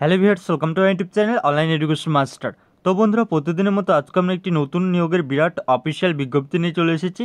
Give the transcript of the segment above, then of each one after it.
hello viewers welcome to YouTube channel online education master তো বন্ধুরা প্রতিদিনের মতো আজকে আমরা একটি নতুন নিয়োগের বিরাট অফিসিয়াল বিজ্ঞপ্তি নিয়ে চলে এসেছি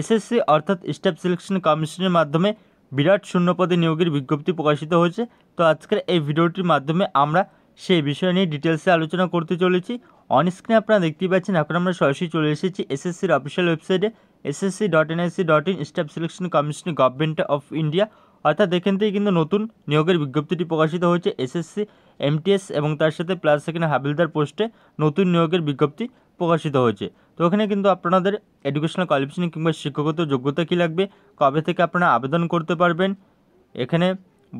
এসএসসি অর্থাৎ স্টাফ সিলেকশন কমিশনের মাধ্যমে বিরাট শূন্যপদে নিয়োগের বিজ্ঞপ্তি প্রকাশিত হয়েছে তো আজকের এই ভিডিওটির মাধ্যমে আমরা সেই বিষয় নিয়ে ডিটেলসে আলোচনা করতে চলেছি অন স্ক্রিনে আপনারা দেখতেই পাচ্ছেন এখন আমরা সরাসরি চলে এসেছি এসএসসির অফিসিয়াল ওয়েবসাইটে SSC dot NIC dot in staff selection commission government of India অর্থাৎ এখান থেকে কিন্তু নতুন নিয়োগের বিজ্ঞপ্তিটি প্রকাশিত হয়েছে এসএসসি এমটিএস এবং তার সাথে প্লাস সেখানে হাবিলদার পোস্টে নতুন নিয়োগের বিজ্ঞপ্তি প্রকাশিত হয়েছে তো ওখানে কিন্তু আপনাদের এডুকেশনাল কোয়ালিফিকেশন কিংবা শিক্ষাগত যোগ্যতা কী লাগবে কবে থেকে আপনারা আবেদন করতে পারবেন এখানে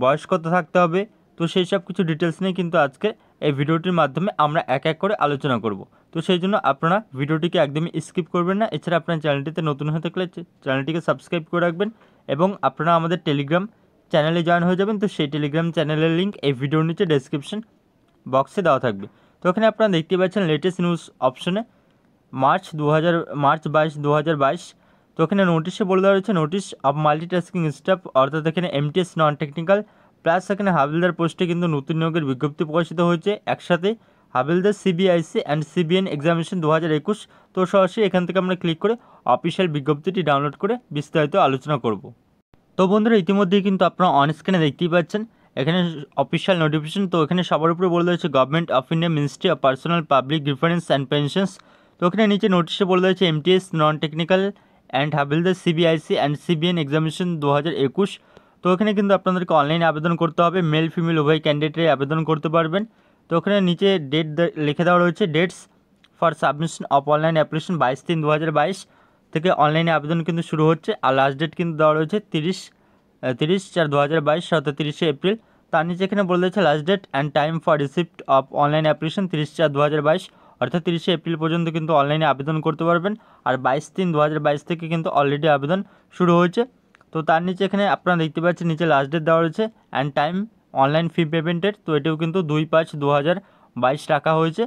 বয়স কত থাকতে হবে তো সেই সব কিছু ডিটেলস নিয়ে কিন্তু আজকে এই ভিডিওটির মাধ্যমে আমরা এক এক করে আলোচনা করব তো সেই জন্য আপনারা ভিডিওটিকে একদমই স্কিপ করবেন না এছাড়া আপনার চ্যানেলটিতে নতুন হয়ে থাকলে চ্যানেলটিকে সাবস্ক্রাইব করে রাখবেন এবং আপনারা আমাদের টেলিগ্রাম চ্যানেলে জয়েন হয়ে যাবেন তো সেই টেলিগ্রাম চ্যানেলের লিঙ্ক এই ভিডিওর নিচে ডেসক্রিপশন বক্সে দেওয়া থাকবে তো ওখানে আপনারা দেখতে পাচ্ছেন লেটেস্ট নিউজ অপশনে মার্চ দু মার্চ বাইশ দু তো ওখানে নোটিশে বলে দেওয়া হয়েছে নোটিশ অফ মাল্টিটাস্কিং স্টাফ অর্থাৎ এখানে এমটিএস নন টেকনিক্যাল প্লাস এখানে হাবিলদার পোস্টে কিন্তু নতুন নিয়োগের বিজ্ঞপ্তি প্রকাশিত হয়েছে একসাথে হাবিলদার সিবিআইসি অ্যান্ড সিবিএন এক্সামিনেশন দু হাজার একুশ তো সরাসরি এখান থেকে আমরা ক্লিক করে অফিসিয়াল বিজ্ঞপ্তিটি ডাউনলোড করে বিস্তারিত আলোচনা করব তো বন্ধুরা ইতিমধ্যেই কিন্তু আপনারা অন স্ক্রিনে দেখতেই পাচ্ছেন এখানে অফিসিয়াল নোটিফিকেশন তো এখানে সবার উপরে বলে রয়েছে government of India ministry of personnel public difference and pensions তো ওখানে নিচে নোটিশে বলে রয়েছে এমটিএস নন টেকনিক্যাল অ্যান্ড হাবিলদার সিবিআইসি অ্যান্ড সিবিএন এক্সামিনেশন দু হাজার একুশ তো এখানে কিন্তু আপনাদেরকে অনলাইনে আবেদন করতে হবে মেল ফিমেল উভয় ক্যান্ডিডেটে আবেদন করতে পারবেন তো ওখানে নিচে ডেট লিখে দেওয়া রয়েছে dates for submission of online application বাইশ তিন দু থেকে অনলাইনে আবেদন কিন্তু শুরু হচ্ছে আর লাস্ট ডেট কিন্তু দেওয়া রয়েছে তিরিশ তিরিশ চার দু হাজার বাইশ অর্থাৎ তিরিশে এপ্রিল তার নিচে এখানে বলে দিয়েছে last date and time for receipt of online application তিরিশ চার দু বাইশ অর্থাৎ তিরিশে এপ্রিল পর্যন্ত কিন্তু অনলাইনে আবেদন করতে পারবেন আর বাইশ তিন দু হাজার বাইশ থেকে কিন্তু অলরেডি আবেদন শুরু হয়েছে তো তার নিচে এখানে আপনারা দেখতে পাচ্ছেন নিচে লাস্ট ডেট দেওয়া রয়েছে অ্যান্ড টাইম অনলাইন ফি পেমেন্টের তো এটাও কিন্তু দুই পাঁচ দু হাজার বাইশ টাকা হয়েছে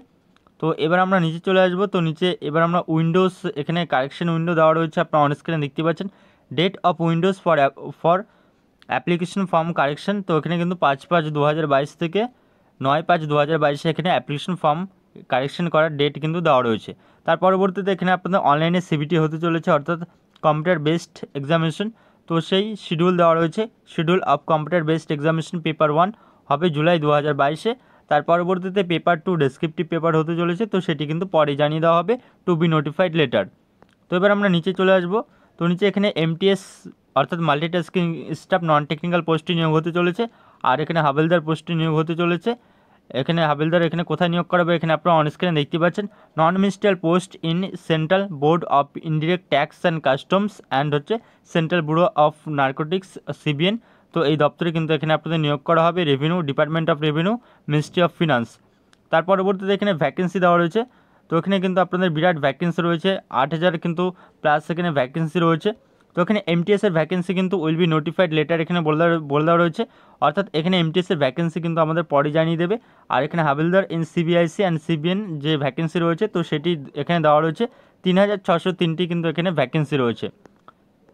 তো এবার আমরা নিচে চলে আসবো তো নিচে এবার আমরা উইন্ডোজ এখানে কারেকশন উইন্ডো দেওয়া রয়েছে আপনার অন স্ক্রিনে দেখতে পাচ্ছেন date of windows for for application form correction তো এখানে কিন্তু পাঁচ পাঁচ দু থেকে নয় পাঁচ দু এখানে অ্যাপ্লিকেশন ফর্ম কারেকশন করার ডেট কিন্তু দেওয়া রয়েছে তার পরবর্তীতে এখানে আপনাদের অনলাইনে সিবিটি হতে চলেছে অর্থাৎ কম্পিউটার বেসড এক্সামিনেশন তো সেই শিডিউল দেওয়া রয়েছে schedule of computer based examination paper one হবে জুলাই দু হাজার বাইশে তার পরবর্তীতে পেপার টু ডেসক্রিপটিভ পেপার হতে চলেছে তো সেটি কিন্তু পরে জানিয়ে দেওয়া হবে টু বি নোটিফাইড লেটার তো এবার আমরা নিচে চলে আসব তো নিচে এখানে এমটিএস অর্থাৎ মাল্টিটাস্কিং স্টাফ নন টেকনিক্যাল পোস্টে নিয়োগ হতে চলেছে আর এখানে হাবেলদার পোস্টে নিয়োগ হতে চলেছে এখানে হাবিলদার এখানে কোথায় নিয়োগ করাবে এখানে আপনারা অনস্ক্রিনে দেখতে পাচ্ছেন non ministerial post in central board of indirect tax and customs and হচ্ছে central bureau of narcotics CBN তো এই দপ্তরে কিন্তু এখানে আপনাদের নিয়োগ করা হবে revenue department of revenue ministry of finance তার পরবর্তীতে এখানে ভ্যাকেন্সি দেওয়া রয়েছে তো এখানে কিন্তু আপনাদের বিরাট ভ্যাকেন্সি রয়েছে আট হাজার কিন্তু প্লাস এখানে ভ্যাকেন্সি রয়েছে তো এখানে এমটিএসের ভ্যাকেন্সি কিন্তু উইল বি নোটিফাইড লেটার এখানে বলে বলে দেওয়া রয়েছে অর্থাৎ এখানে এমটিএসের ভ্যাকেন্সি কিন্তু আমাদের পরে জানিয়ে দেবে আর এখানে হাবিলদার ইন সিবিআইসি অ্যান্ড সিবিএন যে ভ্যাকেন্সি রয়েছে তো সেটি এখানে দেওয়া রয়েছে তিন হাজার ছশো তিনটি কিন্তু এখানে ভ্যাকেন্সি রয়েছে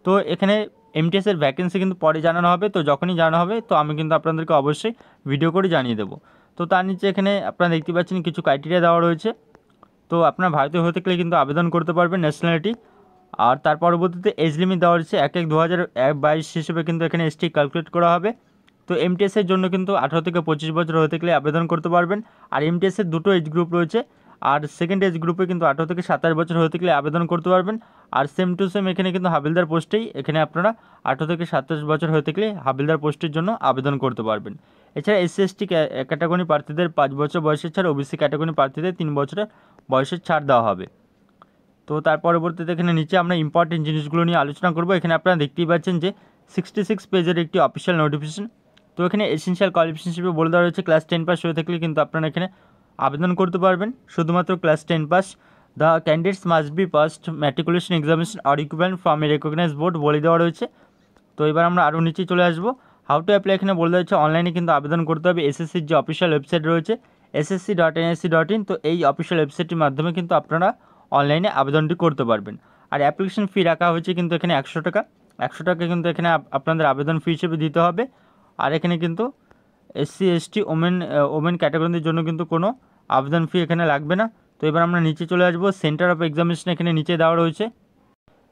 তো এখানে এমটিএসের ভ্যাকেন্সি কিন্তু পরে জানানো হবে তো যখনই জানানো হবে তো আমি কিন্তু আপনাদেরকে অবশ্যই ভিডিও করে জানিয়ে দেবো তো তার নিচে এখানে আপনারা দেখতে পাচ্ছেন কিছু ক্রাইটেরিয়া দেওয়া রয়েছে তো আপনার ভারতীয় হতে গেলে কিন্তু আবেদন করতে পারবেন ন্যাশনালিটি আর তার পরবর্তীতে এজ লিমিট দেওয়া হয়েছে এক এক দু হাজার বাইশ হিসেবে কিন্তু এখানে এসটি ক্যালকুলেট করা হবে তো এমটিএসের জন্য কিন্তু আঠারো থেকে পঁচিশ বছর হতে গেলে আবেদন করতে পারবেন আর এমটিএসের দুটো এজ গ্রুপ রয়েছে আর সেকেন্ড এজ গ্রুপে কিন্তু আঠারো থেকে সাতাশ বছর হতে গেলে আবেদন করতে পারবেন আর সেম টু সেম এখানে কিন্তু হাবিলদার পোস্টেই এখানে আপনারা আঠারো থেকে সাতাশ বছর হতে গেলে হাবিলদার পোস্টের জন্য আবেদন করতে পারবেন এছাড়া এসসি এসটি ক্যাটাগরি প্রার্থীদের পাঁচ বছর বয়সের ছাড় ওবিসি ক্যাটাগরি প্রার্থীদের তিন বছরের বয়সের ছাড় দেওয়া হবে তো তার পরবর্তীতে এখানে নিচে আমরা ইম্পর্টেন্ট জিনিসগুলো নিয়ে আলোচনা করব এখানে আপনারা দেখতেই পাচ্ছেন যে সিক্সটি সিক্স পেজের একটি অফিসিয়াল নোটিফিকেশন তো এখানে এসেন্সিয়াল কোয়ালিফিকেশন হিসেবে বলে দেওয়া রয়েছে ক্লাস টেন পাস হয়ে থাকলে কিন্তু আপনারা এখানে আবেদন করতে পারবেন শুধুমাত্র class ten pass the candidates must be passed matriculation examination আর equivalent from a recognise board বলে দেওয়া রয়েছে তো এবার আমরা আরও নিচে চলে আসবো হাউ টু অ্যাপ্লাই এখানে বলে দেওয়া হচ্ছে অনলাইনে কিন্তু আবেদন করতে হবে এসএসসির যে অফিসিয়াল ওয়েবসাইট রয়েছে SSC dot NSC dot in তো এই অফিসিয়াল ওয়েবসাইটের মাধ্যমে কিন্তু আপনারা অনলাইনে আবেদনটি করতে পারবেন আর অ্যাপ্লিকেশন ফি রাখা হয়েছে কিন্তু এখানে একশো টাকা একশো টাকা কিন্তু এখানে আপনাদের আবেদন ফি হিসেবে দিতে হবে আর এখানে কিন্তু এসসি এসটি ওমেন ওমেন ক্যাটাগরিদের জন্য কিন্তু কোনো আবেদন ফি এখানে লাগবে না তো এবার আমরা নিচে চলে আসবো সেন্টার অফ এক্সামিনেশন এখানে নিচে দেওয়া রয়েছে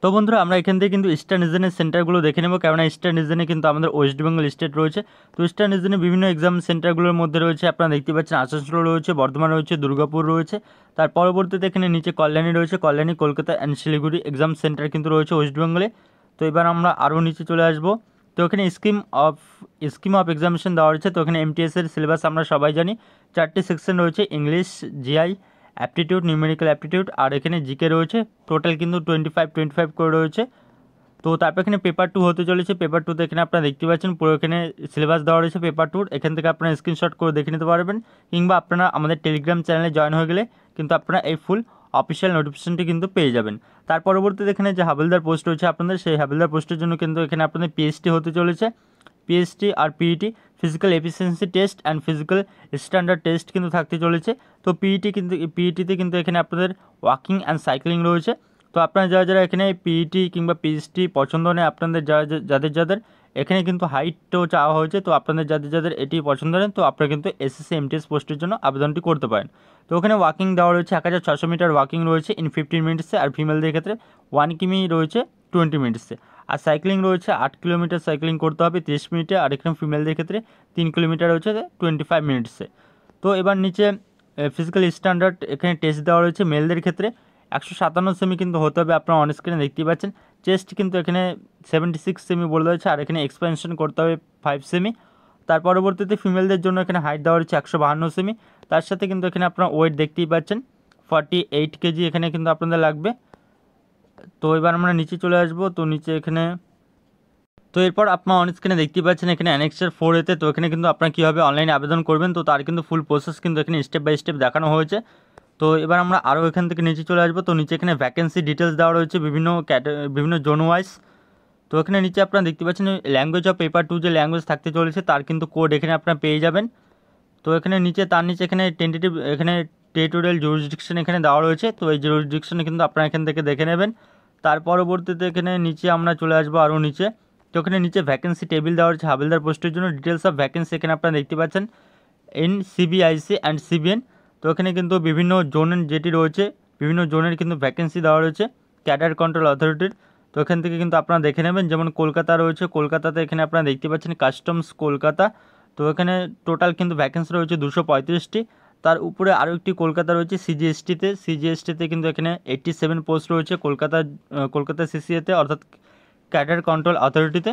তো বন্ধুরা আমরা এখান থেকে কিন্তু ইস্টার্ন রিজনের সেন্টারগুলো দেখে নেব কেননা ইস্টার্ন রিজনে কিন্তু আমাদের ওয়েস্ট বেঙ্গল স্টেট রয়েছে তো ইস্টার্ন রিজনে বিভিন্ন এক্সাম সেন্টারগুলোর মধ্যে রয়েছে আপনারা দেখতে পাচ্ছেন আসানসোল রয়েছে বর্ধমান রয়েছে দুর্গাপুর রয়েছে তার পরবর্তীতে এখানে নিচে কল্যাণী রয়েছে Kalyani Kolkata and Siliguri exam centre কিন্তু রয়েছে ওয়েস্ট বেঙ্গলে তো এবার আমরা আরও নিচে চলে আসবো তো এখানে scheme of scheme of examination দেওয়া রয়েছে তো এখানে এমটিএসের সিলেবাস আমরা সবাই জানি চারটি সেকশন রয়েছে English GI aptitude numerical aptitude আর এখানে জিকে রয়েছে টোটাল কিন্তু টোয়েন্টি ফাইভ টোয়েন্টি ফাইভ করে রয়েছে তো তারপর এখানে পেপার টু হতে চলেছে পেপার টুতে এখানে আপনারা দেখতে পাচ্ছেন পুরো এখানে সিলেবাস দেওয়া রয়েছে পেপার টুর এখান থেকে আপনারা স্ক্রিনশট করে দেখে নিতে পারবেন কিংবা আপনারা আমাদের টেলিগ্রাম চ্যানেলে জয়েন হয়ে গেলে কিন্তু আপনারা এই ফুল অফিসিয়াল নোটিফিকেশনটি কিন্তু পেয়ে যাবেন তার পরবর্তীতে এখানে যে হাবিলদার পোস্ট রয়েছে আপনাদের সেই হাবিলদার পোস্টের জন্য কিন্তু এখানে আপনাদের পিএইচডি হতে চলেছে পিএইচডি আর PET physical efficiency test and physical standard test কিন্তু থাকতে চলেছে তো পিইটি e কিন্তু পিইটিতে e কিন্তু এখানে আপনাদের ওয়াকিং অ্যান্ড সাইক্লিং রয়েছে তো আপনারা যারা যারা এখানে পিইটি e কিংবা পিএইচটি পছন্দ নেই আপনাদের যারা যাদের যাদের এখানে কিন্তু হাইটটাও চাওয়া হয়েছে তো আপনাদের যাদের যাদের এটি পছন্দ নেন তো আপনারা কিন্তু এসএসসি এমটিএস পোস্টের জন্য আবেদনটি করতে পারেন তো ওখানে ওয়াকিং দেওয়া রয়েছে এক হাজার ছশো মিটার ওয়াকিং রয়েছে ইন ফিফটিন মিনিটসে আর ফিমেলদের ক্ষেত্রে ওয়ান কিমি রয়েছে টোয়েন্টি মিনিটসে আর সাইক্লিং রয়েছে আট কিলোমিটার সাইক্লিং করতে হবে তিরিশ মিনিটে আর এখানে ফিমেলদের ক্ষেত্রে তিন কিলোমিটার রয়েছে টোয়েন্টি ফাইভ মিনিটসে তো এবার নিচে ফিজিক্যাল স্ট্যান্ডার্ড এখানে টেস্ট দেওয়া রয়েছে মেলদের ক্ষেত্রে একশো সাতান্ন সেমি কিন্তু হতে হবে আপনারা অন স্ক্রিনে দেখতেই পাচ্ছেন চেস্ট কিন্তু এখানে সেভেন্টি সিক্স সেমি বলে রয়েছে আর এখানে এক্সপেনশন করতে হবে ফাইভ সেমি তার পরবর্তীতে ফিমেলদের জন্য এখানে হাইট দেওয়া রয়েছে একশো বাহান্ন সেমি তার সাথে কিন্তু এখানে আপনারা ওয়েট দেখতেই পাচ্ছেন ফর্টি এইট কেজি এখানে কিন্তু আপনাদের লাগবে তো এবার আমরা নিচে চলে আসব তো নিচে এখানে তো এরপর আপনার অন স্ক্রিনে দেখতে পাচ্ছেন এখানে অ্যানেক্সার ফোর এতে তো এখানে কিন্তু আপনার কীভাবে অনলাইনে আবেদন করবেন তো তার কিন্তু ফুল প্রসেস কিন্তু এখানে স্টেপ বাই স্টেপ দেখানো হয়েছে তো এবার আমরা আরও এখান থেকে নিচে চলে আসবো তো নিচে এখানে ভ্যাকেন্সি ডিটেলস দেওয়া রয়েছে বিভিন্ন বিভিন্ন জোন ওয়াইজ তো এখানে নিচে আপনারা দেখতে পাচ্ছেন ল্যাঙ্গুয়েজ অফ পেপার টু যে ল্যাঙ্গুয়েজ থাকতে চলেছে তার কিন্তু কোড এখানে আপনারা পেয়ে যাবেন তো এখানে নিচে তার নিচে এখানে টেন্টেটিভ এখানে টেরিটোরিয়াল জুরিসডিকশন এখানে দেওয়া রয়েছে তো এই জুরিসডিকশনে কিন্তু আপনারা এখান থেকে দেখে নেবেন তার পরবর্তীতে এখানে নিচে আমরা চলে আসবো আরও নিচে তো এখানে নিচে ভ্যাকেন্সি টেবিল দেওয়া রয়েছে হাবিলদার পোস্টের জন্য ডিটেলস অফ ভ্যাকেন্সি এখানে আপনারা দেখতে পাচ্ছেন এন সিবিআইসি অ্যান্ড সিবিএন তো এখানে কিন্তু বিভিন্ন জোনের যেটি রয়েছে বিভিন্ন জোনের কিন্তু ভ্যাকেন্সি দেওয়া রয়েছে ক্যাডার কন্ট্রোল অথরিটির তো এখান থেকে কিন্তু আপনারা দেখে নেবেন যেমন কলকাতা রয়েছে কলকাতাতে এখানে আপনারা দেখতে পাচ্ছেন কাস্টমস কলকাতা তো এখানে টোটাল কিন্তু ভ্যাকেন্সি রয়েছে দুশো পঁয়ত্রিশটি তার উপরে আরও একটি কলকাতা রয়েছে সিজিএসটিতে সিজিএসটিতে কিন্তু এখানে এইটটি সেভেন পোস্ট রয়েছে কলকাতা কলকাতা সিসিএতে অর্থাৎ ক্যাডার কন্ট্রোল অথরিটিতে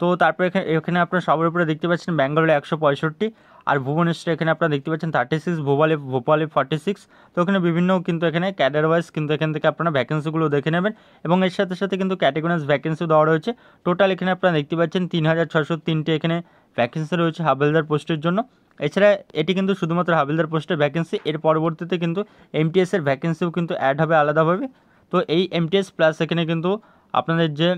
তো তারপরে এখানে এখানে আপনার সবার উপরে দেখতে পাচ্ছেন ব্যাঙ্গালোরে একশো পঁয়ষট্টি আর ভুবনেশ্বরে এখানে আপনারা দেখতে পাচ্ছেন থার্টি সিক্স ভোপালে ভোপালে ফর্টি সিক্স তো এখানে বিভিন্ন কিন্তু এখানে ক্যাডার ওয়াইজ কিন্তু এখান থেকে আপনারা ভ্যাকেন্সিগুলো দেখে নেবেন এবং এর সাথে সাথে কিন্তু ক্যাটেগরিজ ভ্যাকেন্সি দেওয়া রয়েছে টোটাল এখানে আপনারা দেখতে পাচ্ছেন তিন হাজার ছশো তিনটে এখানে ভ্যাকেন্সি রয়েছে হাবেলদার পোস্টের জন্য এছাড়া এটি কিন্তু শুধুমাত্র হাবিলদার পোস্টের ভ্যাকেন্সি এর পরবর্তীতে কিন্তু এমটিএসের ভ্যাকেন্সিও কিন্তু অ্যাড হবে আলাদাভাবে তো এই এমটিএস প্লাস এখানে কিন্তু আপনাদের যে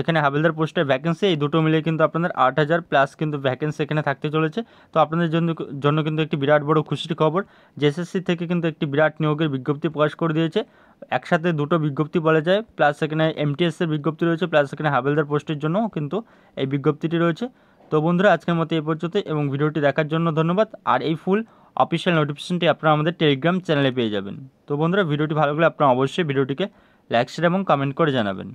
এখানে হাবিলদার পোস্টের ভ্যাকেন্সি এই দুটো মিলে কিন্তু আপনাদের আট হাজার প্লাস কিন্তু ভ্যাকেন্সি এখানে থাকতে চলেছে তো আপনাদের জন্য জন্য কিন্তু একটি বিরাট বড় খুশির খবর জেএসএসসি থেকে কিন্তু একটি বিরাট নিয়োগের বিজ্ঞপ্তি প্রকাশ করে দিয়েছে একসাথে দুটো বিজ্ঞপ্তি বলা যায় প্লাস এখানে এমটিএসের বিজ্ঞপ্তি রয়েছে প্লাস এখানে হাবিলদার পোস্টের জন্যও কিন্তু এই বিজ্ঞপ্তিটি রয়েছে তো বন্ধুরা আজকের মতো এই পর্যন্ত এবং ভিডিওটি দেখার জন্য ধন্যবাদ আর এই ফুল অফিসিয়াল নোটিফিকেশনটি আপনারা আমাদের টেলিগ্রাম চ্যানেলে পেয়ে যাবেন তো বন্ধুরা ভিডিওটি ভালো লাগলে আপনারা অবশ্যই ভিডিওটিকে লাইক শেয়ার এবং কমেন্ট করে জানাবেন